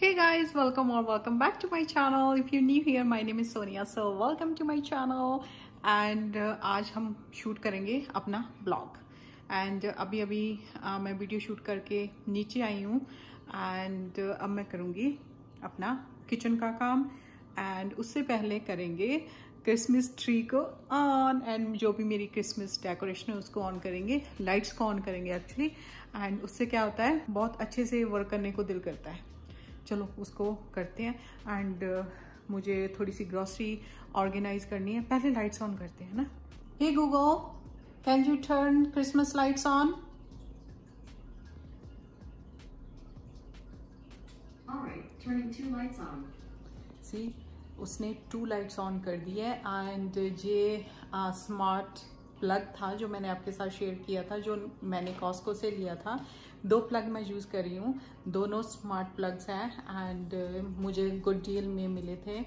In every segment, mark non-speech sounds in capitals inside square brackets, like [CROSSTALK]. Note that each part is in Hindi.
hey guys welcome or welcome back to my channel if you're new here my name is sonia so welcome to my channel and uh, आज हम शूट करेंगे अपना ब्लॉग एंड अभी अभी uh, मैं वीडियो शूट करके नीचे आई हूँ एंड uh, अब मैं करूँगी अपना किचन का काम एंड उससे पहले करेंगे क्रिसमस ट्री को ऑन एंड जो भी मेरी क्रिसमस डेकोरेशन है उसको ऑन करेंगे लाइट्स को ऑन करेंगे एक्चुअली एंड उससे क्या होता है बहुत अच्छे से वर्क करने को दिल करता है चलो उसको करते हैं एंड uh, मुझे थोड़ी सी ग्रॉसरी ऑर्गेनाइज करनी है पहले लाइट्स ऑन करते हैं ना hey Google can you turn Christmas lights on see two उसने टू लाइट्स ऑन कर दिए एंड ये uh, प्लग था जो मैंने आपके साथ शेयर किया था जो मैंने कॉस्को से लिया था दो प्लग मैं यूज़ कर रही हूँ दोनों स्मार्ट प्लग्स हैं एंड uh, मुझे गुड डील में मिले थे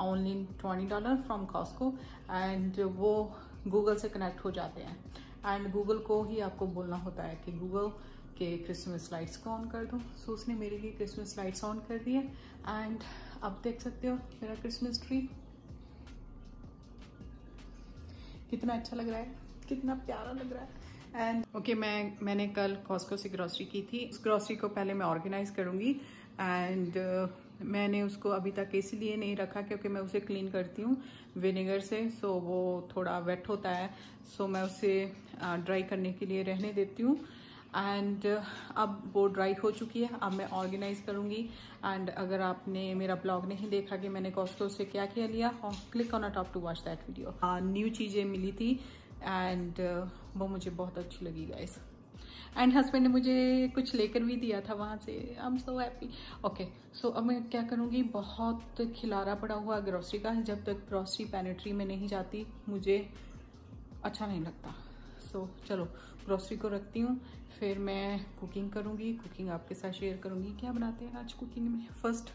only twenty dollar from Costco and वो गूगल से कनेक्ट हो जाते हैं एंड गूगल को ही आपको बोलना होता है कि गूगल के क्रिसमस लाइट्स को ऑन कर दो सो so, उसने मेरे लिए क्रिसमस लाइट्स ऑन कर दिए एंड अब देख सकते हो मेरा क्रिसमस ट्री कितना अच्छा लग रहा है कितना प्यारा लग रहा है एंड ओके okay, मैं मैंने कल कॉस्को से ग्रॉसरी की थी उस ग्रॉसरी को पहले मैं ऑर्गेनाइज करूँगी एंड uh, मैंने उसको अभी तक इसीलिए नहीं रखा क्योंकि मैं उसे क्लीन करती हूँ विनेगर से सो वो थोड़ा वेट होता है सो मैं उसे ड्राई uh, करने के लिए रहने देती हूँ एंड uh, अब वो ड्राई हो चुकी है अब मैं ऑर्गेनाइज़ करूँगी एंड अगर आपने मेरा ब्लॉग नहीं देखा कि मैंने कॉस्टो से क्या क्या लिया click on a top to watch that video new चीज़ें मिली थी एंड uh, वो मुझे बहुत अच्छी लगी गाइस एंड हस्बैंड ने मुझे कुछ लेकर भी दिया था वहाँ से I am so happy okay so अब मैं क्या करूँगी बहुत खिलारा पड़ा हुआ ग्रॉसरी का जब तक ग्रॉसरी पैनेट्री में नहीं जाती मुझे अच्छा नहीं लगता सो so, चलो ग्रॉसरी को रखती हूँ फिर मैं कुकिंग करूँगी कुकिंग आपके साथ शेयर करूँगी क्या बनाते हैं आज कुकिंग में फर्स्ट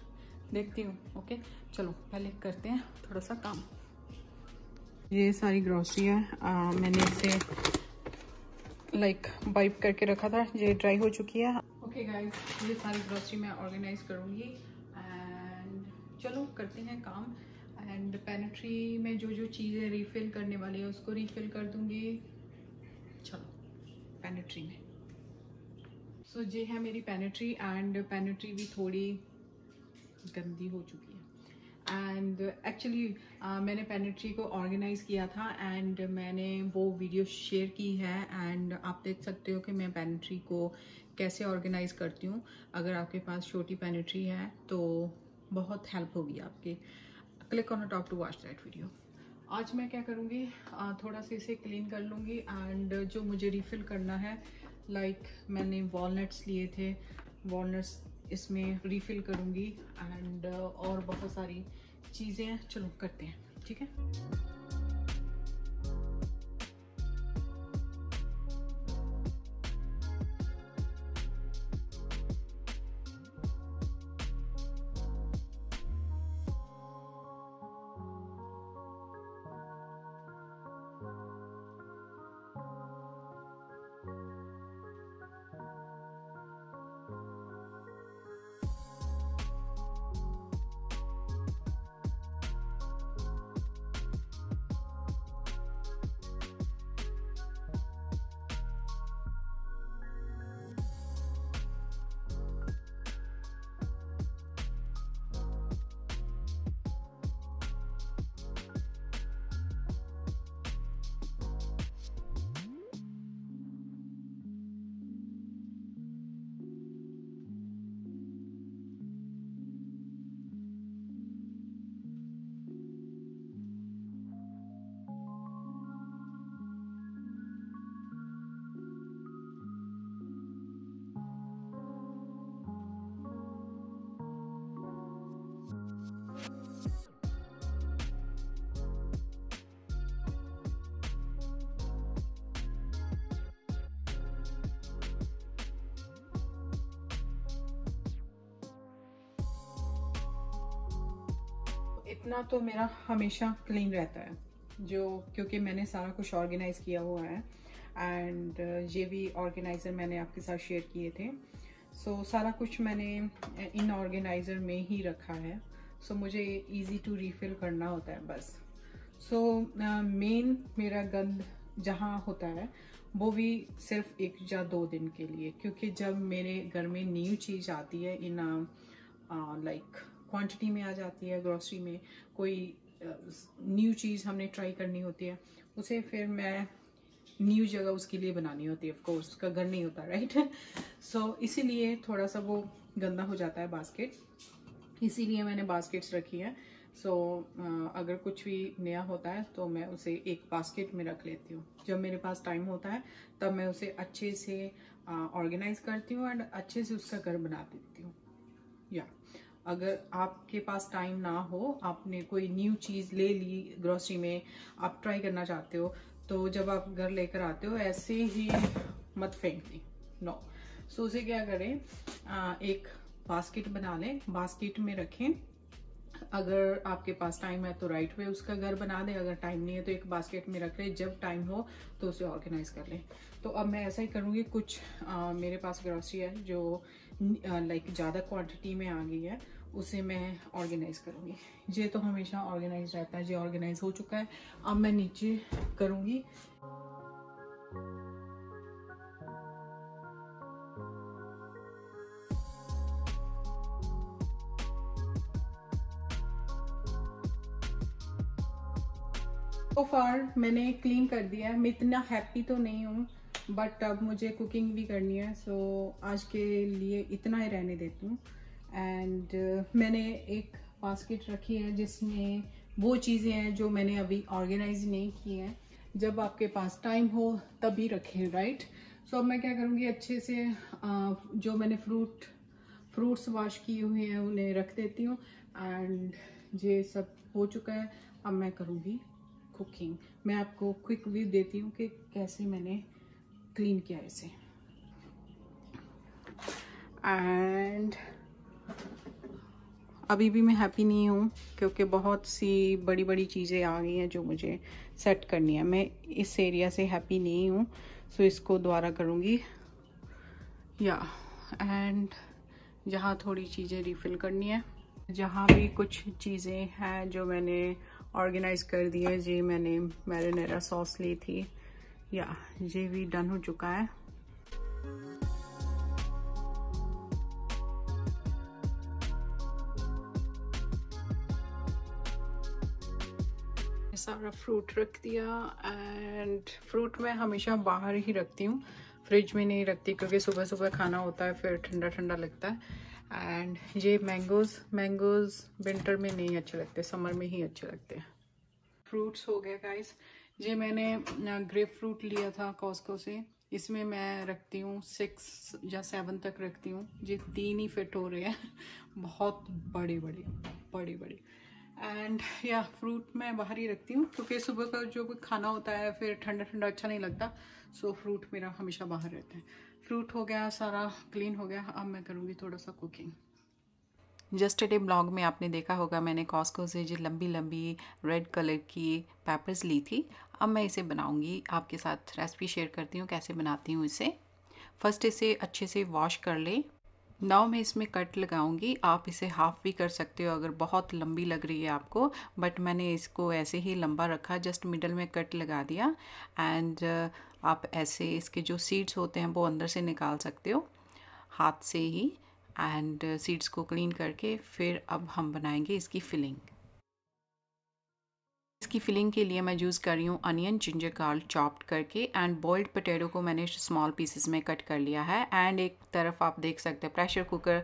देखती हूँ ओके चलो पहले करते हैं थोड़ा सा काम ये सारी ग्रॉसरी है आ, मैंने इसे लाइक वाइप करके रखा था ये ड्राई हो चुकी है ओके गाइस ये सारी ग्रॉसरी मैं ऑर्गेनाइज करूँगी एंड चलो करते हैं काम एंड पेनट्री में जो जो चीज़ें रिफिल करने वाली है उसको रिफिल कर दूँगी चलो पेनेट्री में सो so, ये है मेरी पेनेट्री एंड पेनेट्री भी थोड़ी गंदी हो चुकी है एंड एक्चुअली uh, मैंने पेनेट्री को ऑर्गेनाइज किया था एंड मैंने वो वीडियो शेयर की है एंड आप देख सकते हो कि मैं पेनेट्री को कैसे ऑर्गेनाइज करती हूँ अगर आपके पास छोटी पेनेट्री है तो बहुत हेल्प होगी आपके click on top to watch that video आज मैं क्या करूँगी थोड़ा सा इसे क्लीन कर लूँगी एंड जो मुझे रिफ़िल करना है लाइक like मैंने वॉलट्स लिए थे वॉलट्स इसमें रिफ़िल करूँगी एंड और बहुत सारी चीज़ें चलो करते हैं ठीक है इतना तो मेरा हमेशा क्लीन रहता है जो क्योंकि मैंने सारा कुछ ऑर्गेनाइज किया हुआ है एंड uh, ये भी ऑर्गेनाइज़र मैंने आपके साथ शेयर किए थे सो so, सारा कुछ मैंने uh, इन ऑर्गेनाइज़र में ही रखा है सो so, मुझे इजी टू रिफिल करना होता है बस सो so, मेन uh, मेरा गंद जहाँ होता है वो भी सिर्फ एक या दो दिन के लिए क्योंकि जब मेरे घर में न्यू चीज़ आती है इन लाइक क्वांटिटी में आ जाती है ग्रॉसरी में कोई न्यू चीज़ हमने ट्राई करनी होती है उसे फिर मैं न्यू जगह उसके लिए बनानी होती है ऑफकोर्स उसका घर नहीं होता राइट सो [LAUGHS] so, इसीलिए थोड़ा सा वो गंदा हो जाता है बास्केट इसीलिए मैंने बास्केट्स रखी हैं सो so, अगर कुछ भी नया होता है तो मैं उसे एक बास्केट में रख लेती हूँ जब मेरे पास टाइम होता है तब मैं उसे अच्छे से ऑर्गेनाइज करती हूँ एंड अच्छे से उसका घर बना देती हूँ या yeah. अगर आपके पास टाइम ना हो आपने कोई न्यू चीज़ ले ली ग्रॉसरी में आप ट्राई करना चाहते हो तो जब आप घर लेकर आते हो ऐसे ही मत फेंक दें नो सो उसे क्या करें आ, एक बास्केट बना लें बास्केट में रखें अगर आपके पास टाइम है तो राइट वे उसका घर बना दें अगर टाइम नहीं है तो एक बास्केट में रख लें जब टाइम हो तो उसे ऑर्गेनाइज कर लें तो अब मैं ऐसा ही करूँगी कुछ आ, मेरे पास ग्रॉसरी है जो लाइक ज़्यादा क्वांटिटी में आ गई है उसे मैं ऑर्गेनाइज़ करूँगी ये तो हमेशा ऑर्गेनाइज रहता है ये ऑर्गेनाइज हो चुका है अब मैं नीचे करूँगी तो फार मैंने क्लीन कर दिया है मैं इतना हैप्पी तो नहीं हूँ बट अब मुझे कुकिंग भी करनी है सो आज के लिए इतना ही रहने देती हूँ एंड uh, मैंने एक बास्केट रखी है जिसमें वो चीज़ें हैं जो मैंने अभी ऑर्गेनाइज नहीं की हैं जब आपके पास टाइम हो तभी रखें राइट सो अब मैं क्या करूँगी अच्छे से uh, जो मैंने फ्रूट फ्रूट्स वॉश किए हुए हैं उन्हें रख देती हूँ एंड ये सब हो चुका है अब मैं करूँगी कुकिंग मैं आपको क्विक व्यू देती हूँ कि कैसे मैंने क्लीन किया इसे एंड अभी भी मैं हैप्पी नहीं हूँ क्योंकि बहुत सी बड़ी बड़ी चीज़ें आ गई हैं जो मुझे सेट करनी है मैं इस एरिया से हैप्पी नहीं हूँ सो इसको दोबारा करूँगी या एंड जहाँ थोड़ी चीज़ें रिफ़िल करनी है जहाँ भी कुछ चीज़ें हैं जो मैंने ऑर्गेनाइज़ कर दी है जी मैंने मैरिनेरा सॉस ली थी या ये भी डन हो चुका है सारा फ्रूट रख दिया एंड फ्रूट मैं हमेशा बाहर ही रखती हूँ फ्रिज में नहीं रखती क्योंकि सुबह सुबह खाना होता है फिर ठंडा ठंडा लगता है एंड ये मैंगोज़ मैंगोज़ विंटर में नहीं अच्छे लगते समर में ही अच्छे लगते हैं फ्रूट्स हो गए गाइस ये मैंने ग्रेप फ्रूट लिया था कॉस्को से इसमें मैं रखती हूँ सिक्स या सेवन तक रखती हूँ ये तीन ही फिट हो रहे हैं [LAUGHS] बहुत बड़े बड़े बड़े बड़े एंड या फ्रूट मैं बाहर ही रखती हूँ क्योंकि सुबह का जो भी खाना होता है फिर ठंडा ठंडा अच्छा नहीं लगता सो फ्रूट मेरा हमेशा बाहर रहता है फ्रूट हो गया सारा क्लीन हो गया अब मैं करूँगी थोड़ा सा कुकिंग जस्ट डे ब्लॉग में आपने देखा होगा मैंने कॉस्को से जो लंबी लंबी रेड कलर की पेपर्स ली थी अब मैं इसे बनाऊंगी आपके साथ रेसिपी शेयर करती हूँ कैसे बनाती हूँ इसे फर्स्ट इसे अच्छे से वॉश कर लें नाव मैं इसमें कट लगाऊंगी आप इसे हाफ भी कर सकते हो अगर बहुत लंबी लग रही है आपको बट मैंने इसको ऐसे ही लंबा रखा जस्ट मिडल में कट लगा दिया एंड uh, आप ऐसे इसके जो सीड्स होते हैं वो अंदर से निकाल सकते हो हाथ से ही एंड सीड्स uh, को क्लीन करके फिर अब हम बनाएंगे इसकी फिलिंग इसकी फिलिंग के लिए मैं यूज़ कर रही हूँ अनियन जिंजर गार्ल चॉप्ड करके एंड बॉइल्ड पोटैटो को मैंने स्मॉल पीसेस में कट कर लिया है एंड एक तरफ आप देख सकते हैं प्रेशर कुकर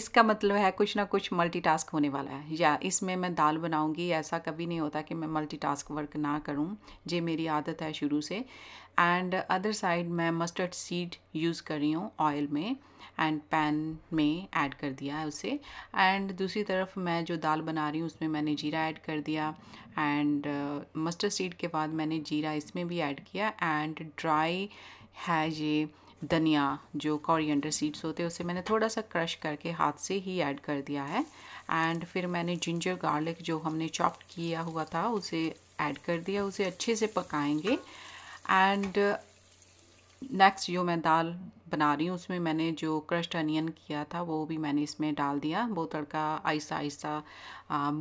इसका मतलब है कुछ ना कुछ मल्टीटास्क होने वाला है या इसमें मैं दाल बनाऊंगी ऐसा कभी नहीं होता कि मैं मल्टीटास्क वर्क ना करूं जे मेरी आदत है शुरू से एंड अदर साइड मैं मस्टर्ड सीड यूज़ कर रही हूँ ऑयल में एंड पैन में ऐड कर दिया है उसे एंड दूसरी तरफ मैं जो दाल बना रही हूँ उसमें मैंने जीरा ऐड कर दिया एंड मस्टर्ड सीड के बाद मैंने जीरा इसमें भी ऐड किया एंड ड्राई है ये धनिया जो कॉरियंडर सीड्स होते हैं उसे मैंने थोड़ा सा क्रश करके हाथ से ही ऐड कर दिया है एंड फिर मैंने जिंजर गार्लिक जो हमने चॉप किया हुआ था उसे ऐड कर दिया उसे अच्छे से पकाएंगे एंड नेक्स्ट जो मैं दाल बना रही हूँ उसमें मैंने जो क्रश्ड अनियन किया था वो भी मैंने इसमें डाल दिया वो तड़का आहिस्ता आहिस्ता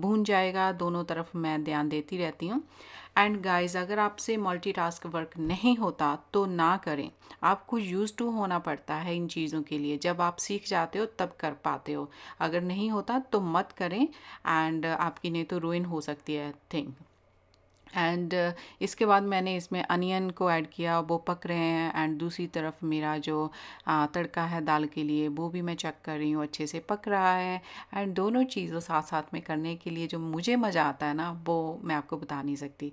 भून जाएगा दोनों तरफ मैं ध्यान देती रहती हूँ एंड गाइस अगर आपसे मल्टी टास्क वर्क नहीं होता तो ना करें आपको यूज़ टू होना पड़ता है इन चीज़ों के लिए जब आप सीख जाते हो तब कर पाते हो अगर नहीं होता तो मत करें एंड आपकी नहीं तो रोइन हो सकती है थिंग एंड uh, इसके बाद मैंने इसमें अनियन को ऐड किया वो पक रहे हैं एंड दूसरी तरफ मेरा जो तड़का है दाल के लिए वो भी मैं चेक कर रही हूँ अच्छे से पक रहा है एंड दोनों चीज़ों साथ साथ में करने के लिए जो मुझे मज़ा आता है ना वो मैं आपको बता नहीं सकती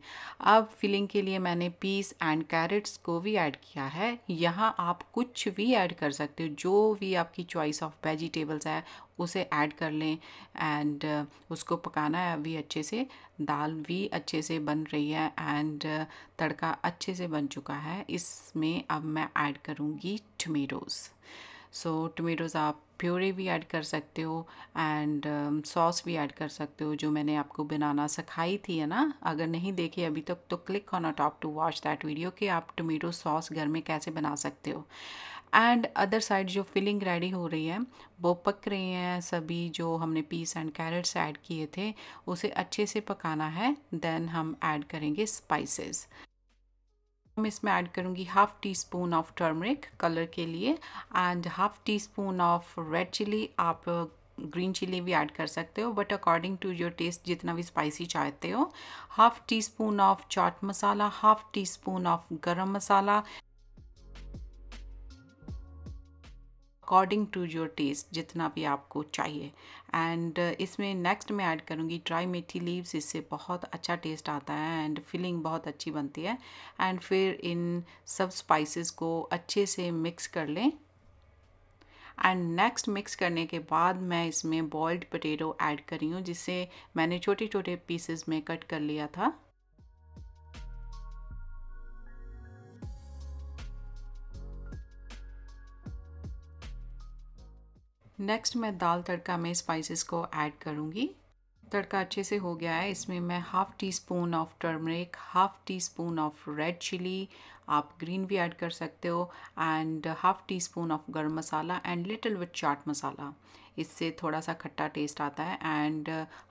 अब फिलिंग के लिए मैंने पीस एंड कैरेट्स को भी ऐड किया है यहाँ आप कुछ भी ऐड कर सकते हो जो भी आपकी चॉइस ऑफ वेजिटेबल्स है उसे ऐड कर लें एंड उसको पकाना है अभी अच्छे से दाल भी अच्छे से बन रही है एंड तड़का अच्छे से बन चुका है इसमें अब मैं ऐड करूँगी टमेटोज़ सो so, टमेटोज़ आप प्योरे भी ऐड कर सकते हो एंड सॉस भी ऐड कर सकते हो जो मैंने आपको बनाना सिखाई थी है ना अगर नहीं देखे अभी तक तो click on a top to watch that video कि आप टमेटो सॉस घर में कैसे बना सकते हो एंड अदर साइड जो फिलिंग रेडी हो रही है वो पक रही हैं सभी जो हमने पीस एंड कैरेट्स ऐड किए थे उसे अच्छे से पकाना है देन हम ऐड करेंगे स्पाइसेस हम इसमें ऐड करूँगी half teaspoon of turmeric colour के लिए and half teaspoon of red chilli आप ग्रीन uh, चिली भी ऐड कर सकते हो but according to your taste जितना भी स्पाइसी चाहते हो half teaspoon of chaat masala half teaspoon of garam masala according to your taste जितना भी आपको चाहिए एंड uh, इसमें नेक्स्ट मैं ऐड करूँगी ड्राई मीठी लीव्स इससे बहुत अच्छा टेस्ट आता है एंड फीलिंग बहुत अच्छी बनती है एंड फिर इन सब स्पाइसेस को अच्छे से मिक्स कर लें एंड नेक्स्ट मिक्स करने के बाद मैं इसमें बॉयल्ड पटेटो ऐड करी हूँ जिसे मैंने छोटे छोटे पीसेस में कट कर लिया था नेक्स्ट मैं दाल तड़का में स्पाइसेस को ऐड करूँगी तड़का अच्छे से हो गया है इसमें मैं half teaspoon of turmeric half teaspoon of red chilli आप ग्रीन भी ऐड कर सकते हो and half teaspoon of garam masala and little with chaat masala इससे थोड़ा सा खट्टा टेस्ट आता है and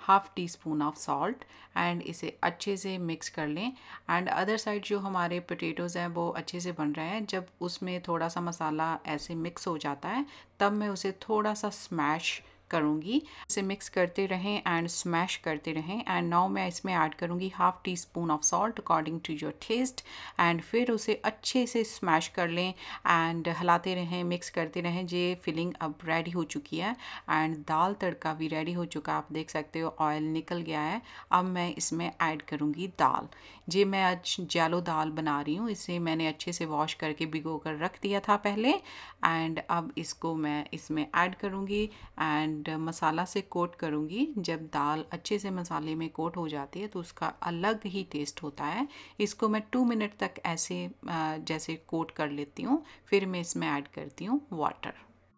half teaspoon of salt and इसे अच्छे से मिक्स कर लें एंड अदर साइड जो हमारे पोटैटोज़ हैं वो अच्छे से बन रहे हैं जब उसमें थोड़ा सा मसाला ऐसे मिक्स हो जाता है तब मैं उसे थोड़ा सा स्मैश करूँगी इसे मिक्स करते रहें एंड स्मैश करते रहें एंड नाउ मैं इसमें ऐड करूँगी half teaspoon of salt according to your taste and फिर उसे अच्छे से स्मैश कर लें एंड हिलाते रहें मिक्स करते रहें ये फिलिंग अब रेडी हो चुकी है एंड दाल तड़का भी रेडी हो चुका आप देख सकते हो ऑयल निकल गया है अब मैं इसमें ऐड करूँगी दाल जे मैं आज जैलो दाल बना रही हूँ इसे मैंने अच्छे से वॉश करके भिगो कर रख दिया था पहले एंड अब इसको मैं इसमें ऐड करूँगी एंड एंड मसाला uh, से कोट करूँगी जब दाल अच्छे से मसाले में कोट हो जाती है तो उसका अलग ही टेस्ट होता है इसको मैं टू मिनट तक ऐसे जैसे कोट कर लेती हूँ फिर मैं इसमें ऐड करती हूँ वाटर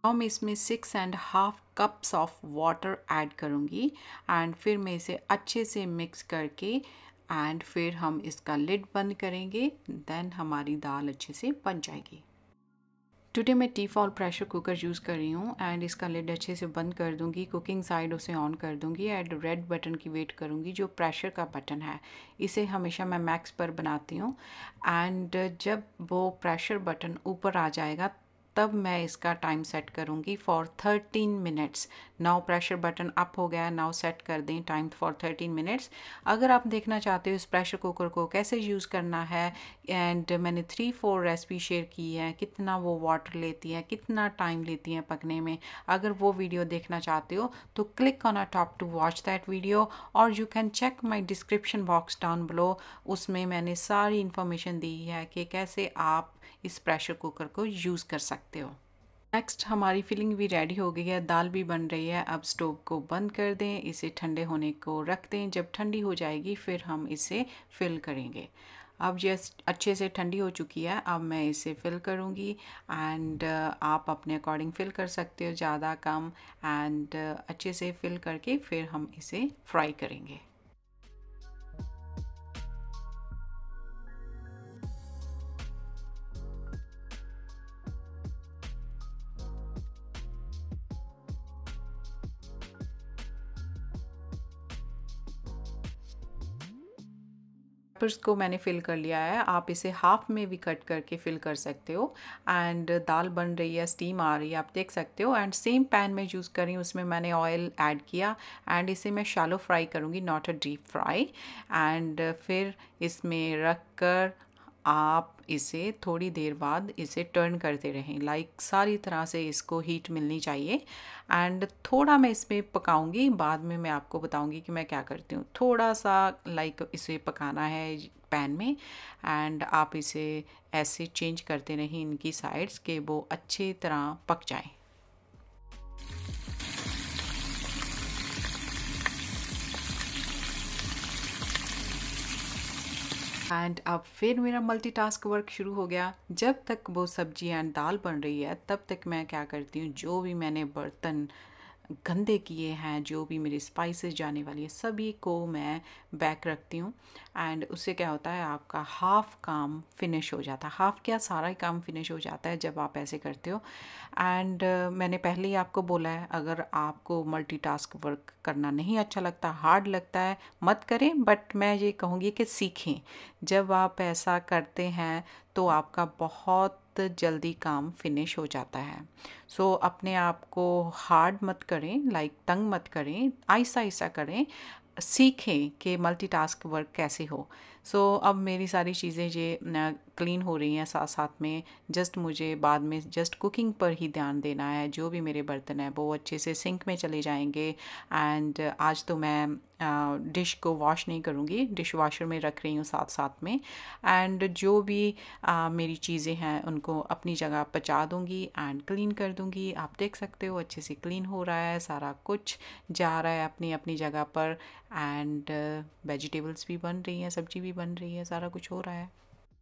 अब मैं इसमें six and half cups of water add करूँगी एंड फिर मैं इसे अच्छे से मिक्स करके एंड फिर हम इसका लिड बंद करेंगे देन हमारी दाल अच्छे से बन जाएगी टुडे मैं Tefal pressure cooker use कर रही हूँ एंड इसका लिड अच्छे से बंद कर दूँगी कुकिंग साइड उसे ऑन कर दूँगी एंड रेड बटन की वेट करूँगी जो प्रेशर का बटन है इसे हमेशा मैं मैक्स पर बनाती हूँ एंड जब वो प्रेशर बटन ऊपर आ जाएगा तब मैं इसका टाइम सेट करूँगी for thirteen minutes now pressure button up हो गया नाउ सेट कर दें टाइम फॉर थर्टीन मिनट्स अगर आप देखना चाहते हो इस प्रेशर कुकर को कैसे यूज़ करना है एंड मैंने थ्री फोर रेसिपी शेयर की है कितना वो वाटर लेती है कितना टाइम लेती हैं पकने में अगर वो वीडियो देखना चाहते हो तो click on a top to watch that video और you can check my description box down below उसमें मैंने सारी इन्फॉर्मेशन दी है कि कैसे आप इस प्रेशर कुकर को यूज़ कर सकते हो नेक्स्ट हमारी फिलिंग भी रेडी हो गई है दाल भी बन रही है अब स्टोव को बंद कर दें इसे ठंडे होने को रख दें जब ठंडी हो जाएगी फिर हम इसे फिल करेंगे अब ये अच्छे से ठंडी हो चुकी है अब मैं इसे फिल करूँगी एंड आप अपने अकॉर्डिंग फिल कर सकते हो ज़्यादा कम एंड uh, अच्छे से फिल करके फिर हम इसे फ्राई करेंगे पेपर्स को मैंने फिल कर लिया है आप इसे हाफ में भी कट करके फिल कर सकते हो एंड दाल बन रही है स्टीम आ रही है आप देख सकते हो एंड सेम पैन में यूज़ करी उसमें मैंने ऑयल ऐड किया एंड इसे मैं शालो फ्राई करूँगी not a deep fry and फिर इसमें रख कर आप इसे थोड़ी देर बाद इसे टर्न करते रहें लाइक like, सारी तरह से इसको हीट मिलनी चाहिए एंड थोड़ा मैं इसमें पकाऊंगी बाद में मैं आपको बताऊंगी कि मैं क्या करती हूँ थोड़ा सा लाइक like, इसे पकाना है पैन में एंड आप इसे ऐसे चेंज करते रहें इनकी साइड्स के वो अच्छी तरह पक जाएं एंड अब फिर मेरा मल्टीटास्क वर्क शुरू हो गया जब तक वो सब्जी एंड दाल बन रही है तब तक मैं क्या करती हूँ जो भी मैंने बर्तन गंदे किए हैं जो भी मेरे स्पाइसेस जाने वाली है सभी को मैं बैक रखती हूँ एंड उससे क्या होता है आपका हाफ़ काम फिनिश हो जाता है हाफ़ क्या सारा ही काम फिनिश हो जाता है जब आप ऐसे करते हो एंड uh, मैंने पहले ही आपको बोला है अगर आपको मल्टीटास्क वर्क करना नहीं अच्छा लगता हार्ड लगता है मत करें बट मैं ये कहूँगी कि सीखें जब आप ऐसा करते हैं तो आपका बहुत जल्दी काम फिनिश हो जाता है सो so, अपने आप को हार्ड मत करें लाइक like, तंग मत करें आहिस्ता आहिस्ता करें सीखें कि मल्टीटास्क वर्क कैसे हो सो so, अब मेरी सारी चीज़ें ये क्लीन हो रही हैं साथ साथ में जस्ट मुझे बाद में जस्ट कुकिंग पर ही ध्यान देना है जो भी मेरे बर्तन हैं वो अच्छे से सिंक में चले जाएंगे एंड आज तो मैं डिश को वॉश नहीं करूँगी डिश वॉशर में रख रही हूँ साथ साथ में एंड जो भी आ, मेरी चीज़ें हैं उनको अपनी जगह पचा दूँगी एंड क्लीन कर दूँगी आप देख सकते हो अच्छे से क्लीन हो रहा है सारा कुछ जा रहा है अपनी अपनी जगह पर एंड वेजिटेबल्स भी बन रही हैं सब्जी भी भी बन रही है सारा कुछ हो रहा है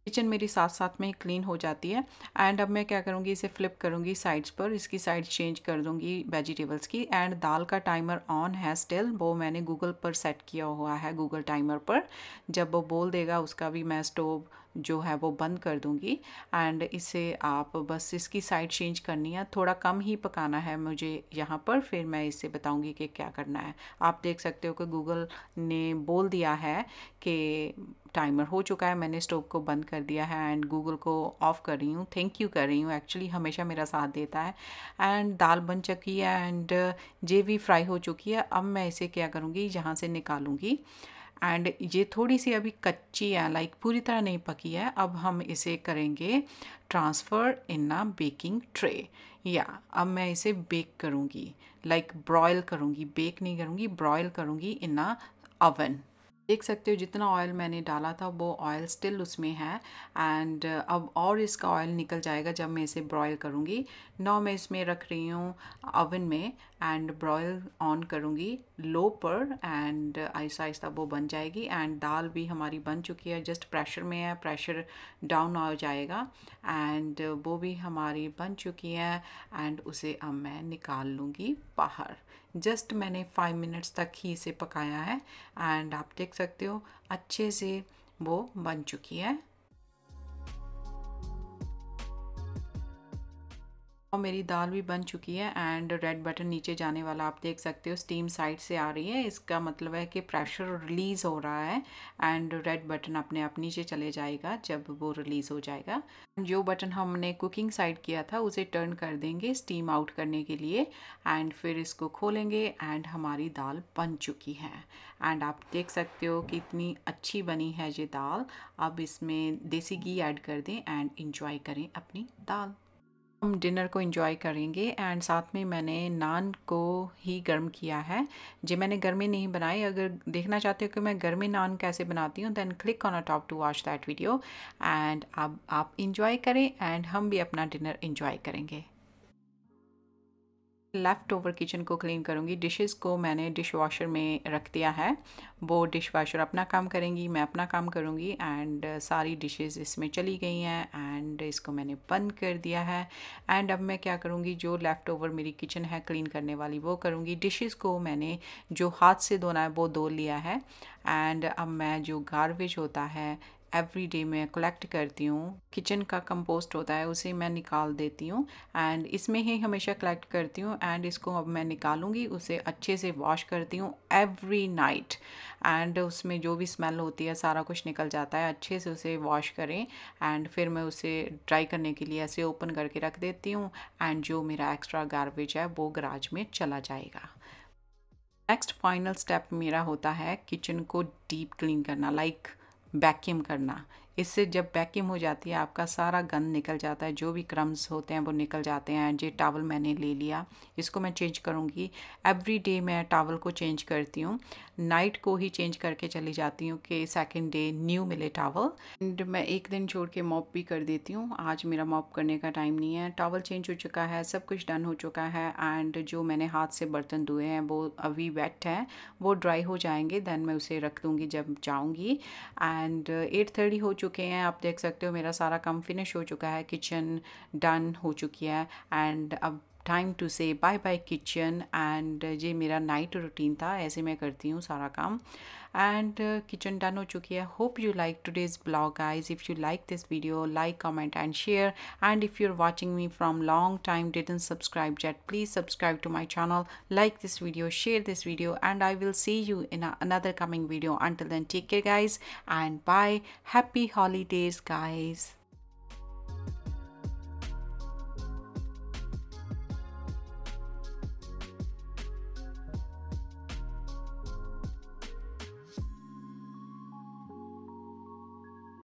किचन मेरी साथ साथ में क्लीन हो जाती है एंड अब मैं क्या करूँगी इसे फ्लिप करूँगी साइड्स पर इसकी साइड चेंज कर दूँगी वेजिटेबल्स की एंड दाल का टाइमर ऑन है स्टिल वो मैंने गूगल पर सेट किया हुआ है गूगल टाइमर पर जब वो बोल देगा उसका भी मैं स्टोव जो है वो बंद कर दूँगी एंड इसे आप बस इसकी साइड चेंज करनी है थोड़ा कम ही पकाना है मुझे यहाँ पर फिर मैं इसे बताऊँगी कि क्या करना है आप देख सकते हो कि गूगल ने बोल दिया है कि टाइमर हो चुका है मैंने स्टोव को बंद कर दिया है एंड गूगल को ऑफ़ कर रही हूँ थैंक यू कर रही हूँ एक्चुअली हमेशा मेरा साथ देता है एंड दाल बन चुकी है एंड जे भी फ्राई हो चुकी है अब मैं इसे क्या करूँगी यहाँ से निकालूँगी एंड ये थोड़ी सी अभी कच्ची है लाइक पूरी तरह नहीं पकी है अब हम इसे करेंगे transfer in a baking tray या अब मैं इसे बेक करूँगी लाइक ब्रॉयल करूँगी बेक नहीं करूँगी ब्रॉयल करूँगी इन अ ओवन देख सकते हो जितना ऑयल मैंने डाला था वो ऑयल स्टिल उसमें है एंड uh, अब और इसका ऑयल निकल जाएगा जब मैं इसे ब्रॉयल करूँगी नौ मैं इसमें रख रही हूँ ओवन में एंड ब्रॉयल ऑन करूँगी लो पर एंड uh, आहिस्ता आहिस्ता वो बन जाएगी एंड दाल भी हमारी बन चुकी है जस्ट प्रेशर में है प्रेशर डाउन हो जाएगा एंड uh, वो भी हमारी बन चुकी है एंड उसे अब मैं निकाल लूँगी बाहर जस्ट मैंने फाइव मिनट्स तक ही इसे पकाया है एंड आप देख सकते हो अच्छे से वो बन चुकी है और मेरी दाल भी बन चुकी है एंड रेड बटन नीचे जाने वाला आप देख सकते हो स्टीम साइड से आ रही है इसका मतलब है कि प्रेशर रिलीज़ हो रहा है एंड रेड बटन अपने आप नीचे चले जाएगा जब वो रिलीज़ हो जाएगा जो बटन हमने कुकिंग साइड किया था उसे टर्न कर देंगे स्टीम आउट करने के लिए एंड फिर इसको खोलेंगे एंड हमारी दाल बन चुकी है एंड आप देख सकते हो कि इतनी अच्छी बनी है ये दाल अब इसमें देसी घी ऐड कर दें एंड इन्जॉय करें अपनी दाल हम डिनर को इन्जॉय करेंगे एंड साथ में मैंने नान को ही गर्म किया है जो मैंने गर्मी नहीं बनाई अगर देखना चाहते हो कि मैं गर्मी नान कैसे बनाती हूँ then click on a top to watch that video and अब आप इन्जॉय करें एंड हम भी अपना डिनर इन्जॉय करेंगे लेफ़्ट ओवर किचन को क्लीन करूँगी डिशेस को मैंने डिश वॉशर में रख दिया है वो डिश वॉशर अपना काम करेंगी मैं अपना काम करूँगी एंड सारी डिशेस इसमें चली गई हैं एंड इसको मैंने बंद कर दिया है एंड अब मैं क्या करूँगी जो लेफ़्ट ओवर मेरी किचन है क्लीन करने वाली वो करूँगी डिशेस को मैंने जो हाथ से धोना है वो धो लिया है एंड अब मैं जो गार्बेज होता है एवरी डे मैं कलेक्ट करती हूँ किचन का कंपोस्ट होता है उसे मैं निकाल देती हूँ एंड इसमें ही हमेशा कलेक्ट करती हूँ एंड इसको अब मैं निकालूंगी उसे अच्छे से वॉश करती हूँ एवरी नाइट एंड उसमें जो भी स्मेल होती है सारा कुछ निकल जाता है अच्छे से उसे वॉश करें एंड फिर मैं उसे ड्राई करने के लिए ऐसे ओपन करके रख देती हूँ एंड जो मेरा एक्स्ट्रा गार्बेज है वो गराज में चला जाएगा नेक्स्ट फाइनल स्टेप मेरा होता है किचन को डीप क्लीन करना लाइक like, वैक्यूम करना इससे जब वैक्यूम हो जाती है आपका सारा गंद निकल जाता है जो भी क्रम्स होते हैं वो निकल जाते हैं ये टावल मैंने ले लिया इसको मैं चेंज करूँगी एवरी डे मैं टावल को चेंज करती हूँ नाइट को ही चेंज करके चली जाती हूँ कि सेकेंड डे न्यू मिले टावल एंड मैं एक दिन छोड़ के मॉप भी कर देती हूँ आज मेरा मॉप करने का टाइम नहीं है टावल चेंज हो चुका है सब कुछ डन हो चुका है एंड जो मैंने हाथ से बर्तन धोए हैं वो अभी वेट है वो ड्राई हो जाएंगे देन मैं उसे रख दूँगी जब जाऊँगी एंड एट थर्टी हो चुकी चुके हैं आप देख सकते हो मेरा सारा काम फिनिश हो चुका है किचन डन हो चुकी है एंड अब time to say bye bye kitchen and ये मेरा नाइट रूटीन था ऐसे मैं करती हूँ सारा काम एंड किचन डन हो चुकी है hope you like today's blog guys if you like this video like comment and share and if you are watching me from long time didn't subscribe yet please subscribe to my channel like this video share this video and I will see you in another coming video until then take care guys and bye happy holidays guys